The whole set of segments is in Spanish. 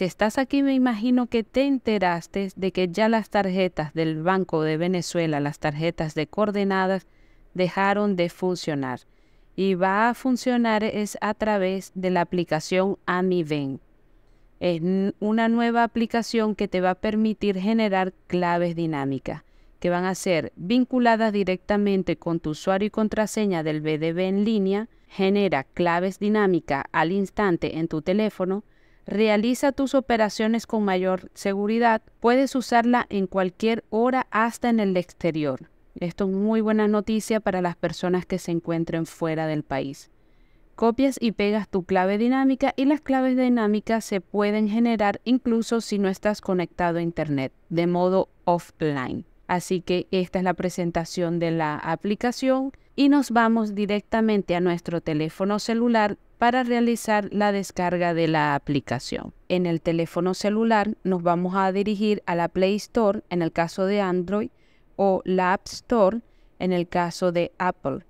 Si estás aquí, me imagino que te enteraste de que ya las tarjetas del Banco de Venezuela, las tarjetas de coordenadas, dejaron de funcionar. Y va a funcionar es a través de la aplicación AmiVen. Es una nueva aplicación que te va a permitir generar claves dinámicas que van a ser vinculadas directamente con tu usuario y contraseña del BDB en línea, genera claves dinámicas al instante en tu teléfono, Realiza tus operaciones con mayor seguridad. Puedes usarla en cualquier hora hasta en el exterior. Esto es muy buena noticia para las personas que se encuentren fuera del país. Copias y pegas tu clave dinámica y las claves dinámicas se pueden generar incluso si no estás conectado a Internet de modo offline. Así que esta es la presentación de la aplicación y nos vamos directamente a nuestro teléfono celular para realizar la descarga de la aplicación. En el teléfono celular nos vamos a dirigir a la Play Store en el caso de Android o la App Store en el caso de Apple.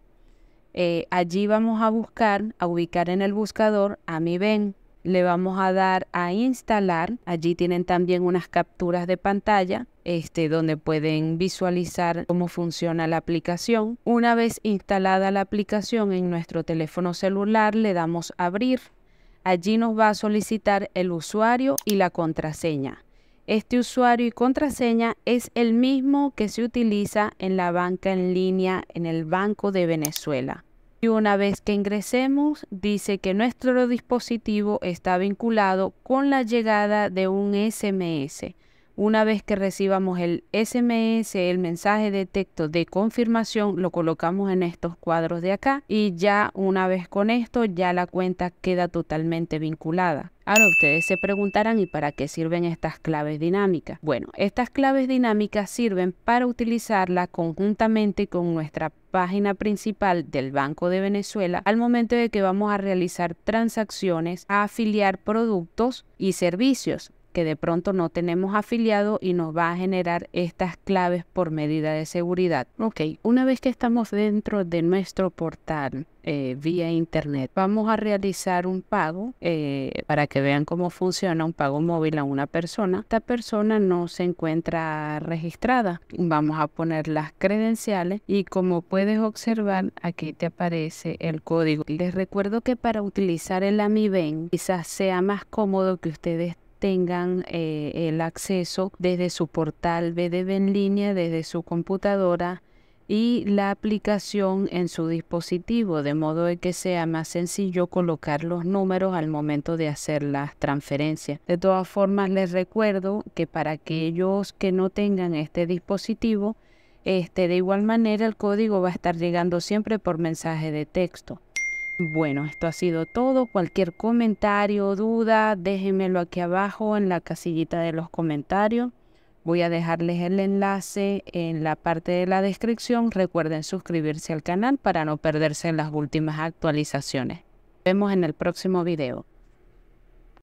Eh, allí vamos a buscar, a ubicar en el buscador a mi Ben le vamos a dar a instalar. Allí tienen también unas capturas de pantalla este, donde pueden visualizar cómo funciona la aplicación. Una vez instalada la aplicación en nuestro teléfono celular, le damos a abrir. Allí nos va a solicitar el usuario y la contraseña. Este usuario y contraseña es el mismo que se utiliza en la banca en línea en el Banco de Venezuela. Y una vez que ingresemos, dice que nuestro dispositivo está vinculado con la llegada de un SMS. Una vez que recibamos el SMS, el mensaje de texto de confirmación, lo colocamos en estos cuadros de acá y ya una vez con esto ya la cuenta queda totalmente vinculada. Ahora ustedes se preguntarán, ¿y para qué sirven estas claves dinámicas? Bueno, estas claves dinámicas sirven para utilizarla conjuntamente con nuestra página principal del Banco de Venezuela al momento de que vamos a realizar transacciones, a afiliar productos y servicios que de pronto no tenemos afiliado y nos va a generar estas claves por medida de seguridad. Ok, una vez que estamos dentro de nuestro portal eh, vía internet, vamos a realizar un pago eh, para que vean cómo funciona un pago móvil a una persona. Esta persona no se encuentra registrada. Vamos a poner las credenciales y como puedes observar, aquí te aparece el código. Les recuerdo que para utilizar el AmiBen quizás sea más cómodo que ustedes tengan eh, el acceso desde su portal BDB en línea, desde su computadora y la aplicación en su dispositivo, de modo que sea más sencillo colocar los números al momento de hacer las transferencias. De todas formas, les recuerdo que para aquellos que no tengan este dispositivo, este, de igual manera el código va a estar llegando siempre por mensaje de texto. Bueno, esto ha sido todo. Cualquier comentario, o duda, déjenmelo aquí abajo en la casillita de los comentarios. Voy a dejarles el enlace en la parte de la descripción. Recuerden suscribirse al canal para no perderse las últimas actualizaciones. Nos vemos en el próximo video.